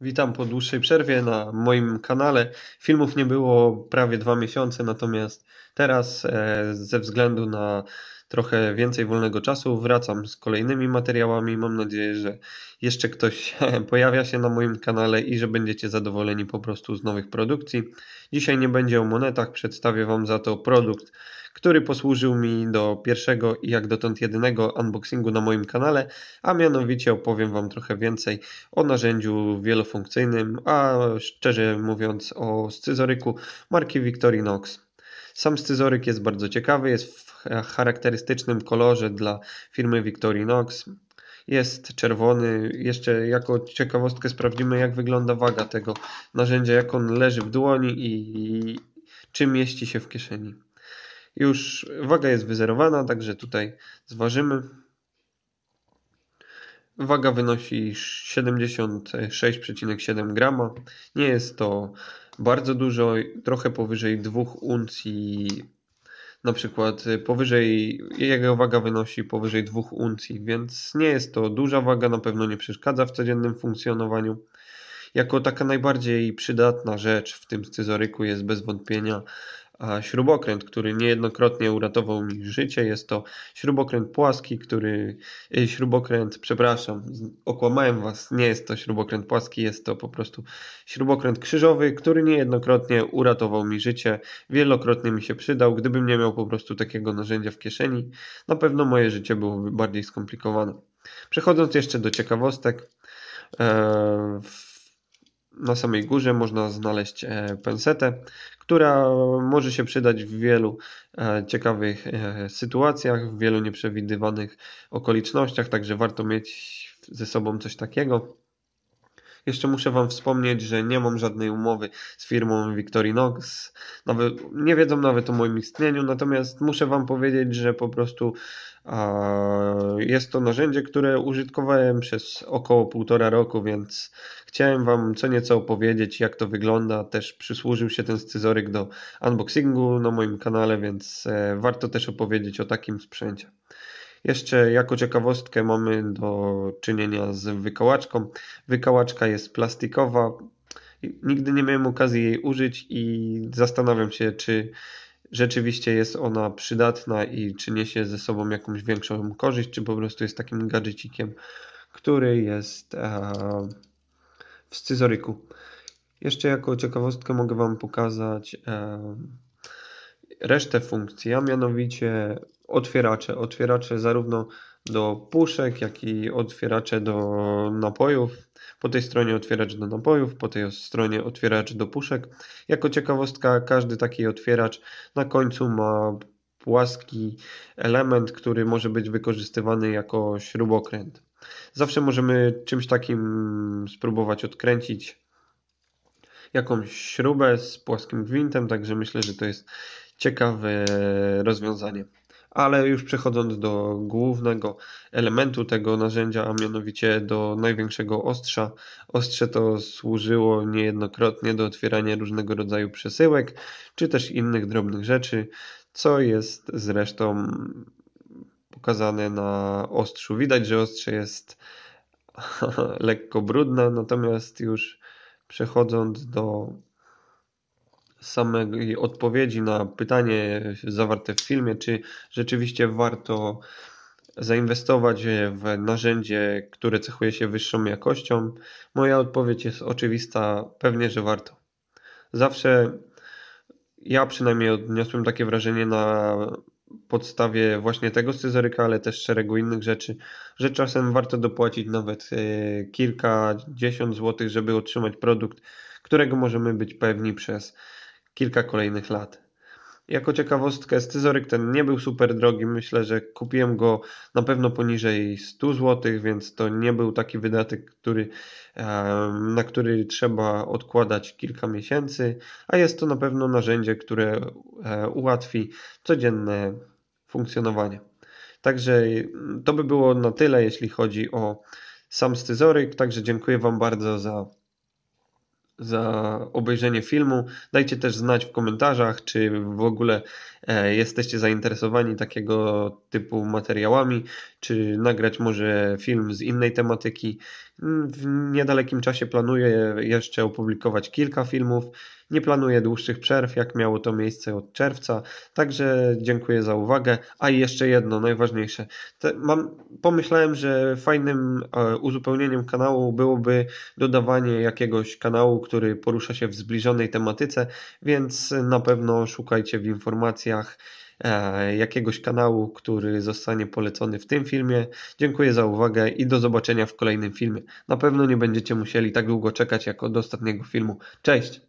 Witam po dłuższej przerwie na moim kanale. Filmów nie było prawie dwa miesiące, natomiast teraz e, ze względu na trochę więcej wolnego czasu, wracam z kolejnymi materiałami. Mam nadzieję, że jeszcze ktoś pojawia się na moim kanale i że będziecie zadowoleni po prostu z nowych produkcji. Dzisiaj nie będzie o monetach, przedstawię Wam za to produkt, który posłużył mi do pierwszego i jak dotąd jedynego unboxingu na moim kanale, a mianowicie opowiem Wam trochę więcej o narzędziu wielofunkcyjnym, a szczerze mówiąc o scyzoryku marki Victorinox. Sam scyzoryk jest bardzo ciekawy, jest w charakterystycznym kolorze dla firmy Victorinox. Jest czerwony. Jeszcze jako ciekawostkę sprawdzimy, jak wygląda waga tego narzędzia, jak on leży w dłoni i, i czy mieści się w kieszeni. Już waga jest wyzerowana, także tutaj zważymy. Waga wynosi 76,7 grama. Nie jest to bardzo dużo, trochę powyżej 2 uncji. Na przykład y, powyżej, jego waga wynosi powyżej 2 uncji, więc nie jest to duża waga, na pewno nie przeszkadza w codziennym funkcjonowaniu. Jako taka najbardziej przydatna rzecz w tym scyzoryku jest bez wątpienia a śrubokręt, który niejednokrotnie uratował mi życie, jest to śrubokręt płaski, który. Y, śrubokręt, przepraszam, okłamałem was, nie jest to śrubokręt płaski, jest to po prostu śrubokręt krzyżowy, który niejednokrotnie uratował mi życie. Wielokrotnie mi się przydał. Gdybym nie miał po prostu takiego narzędzia w kieszeni, na pewno moje życie byłoby bardziej skomplikowane. Przechodząc jeszcze do ciekawostek. E, w na samej górze można znaleźć e, pensetę, która może się przydać w wielu e, ciekawych e, sytuacjach, w wielu nieprzewidywanych okolicznościach, także warto mieć ze sobą coś takiego. Jeszcze muszę Wam wspomnieć, że nie mam żadnej umowy z firmą Victorinox. Nawet, nie wiedzą nawet o moim istnieniu, natomiast muszę Wam powiedzieć, że po prostu a, jest to narzędzie, które użytkowałem przez około półtora roku, więc chciałem Wam co nieco opowiedzieć, jak to wygląda. Też przysłużył się ten scyzoryk do unboxingu na moim kanale, więc e, warto też opowiedzieć o takim sprzęcie. Jeszcze jako ciekawostkę mamy do czynienia z wykałaczką. Wykałaczka jest plastikowa. Nigdy nie miałem okazji jej użyć i zastanawiam się, czy rzeczywiście jest ona przydatna i czy niesie ze sobą jakąś większą korzyść, czy po prostu jest takim gadżecikiem, który jest e, w scyzoryku. Jeszcze jako ciekawostkę mogę Wam pokazać e, resztę funkcji, a mianowicie otwieracze. Otwieracze zarówno do puszek, jak i otwieracze do napojów. Po tej stronie otwieracz do napojów, po tej stronie otwieracz do puszek. Jako ciekawostka, każdy taki otwieracz na końcu ma płaski element, który może być wykorzystywany jako śrubokręt. Zawsze możemy czymś takim spróbować odkręcić jakąś śrubę z płaskim gwintem, także myślę, że to jest ciekawe rozwiązanie. Ale już przechodząc do głównego elementu tego narzędzia, a mianowicie do największego ostrza. Ostrze to służyło niejednokrotnie do otwierania różnego rodzaju przesyłek, czy też innych drobnych rzeczy, co jest zresztą pokazane na ostrzu. Widać, że ostrze jest lekko brudne, natomiast już przechodząc do samej odpowiedzi na pytanie zawarte w filmie, czy rzeczywiście warto zainwestować w narzędzie, które cechuje się wyższą jakością? Moja odpowiedź jest oczywista, pewnie, że warto. Zawsze ja przynajmniej odniosłem takie wrażenie na podstawie właśnie tego scyzoryka, ale też szeregu innych rzeczy, że czasem warto dopłacić nawet e, kilkadziesiąt złotych, żeby otrzymać produkt, którego możemy być pewni przez kilka kolejnych lat. Jako ciekawostkę, scyzoryk ten nie był super drogi. Myślę, że kupiłem go na pewno poniżej 100 zł, więc to nie był taki wydatek, który, na który trzeba odkładać kilka miesięcy, a jest to na pewno narzędzie, które e, ułatwi codzienne funkcjonowanie. Także to by było na tyle, jeśli chodzi o sam scyzoryk. Także dziękuję Wam bardzo za za obejrzenie filmu. Dajcie też znać w komentarzach, czy w ogóle e, jesteście zainteresowani takiego typu materiałami, czy nagrać może film z innej tematyki. W niedalekim czasie planuję jeszcze opublikować kilka filmów. Nie planuję dłuższych przerw, jak miało to miejsce od czerwca. Także dziękuję za uwagę. A i jeszcze jedno, najważniejsze. Te, mam, pomyślałem, że fajnym e, uzupełnieniem kanału byłoby dodawanie jakiegoś kanału, który porusza się w zbliżonej tematyce, więc na pewno szukajcie w informacjach. E, jakiegoś kanału, który zostanie polecony w tym filmie. Dziękuję za uwagę i do zobaczenia w kolejnym filmie. Na pewno nie będziecie musieli tak długo czekać jak od ostatniego filmu. Cześć!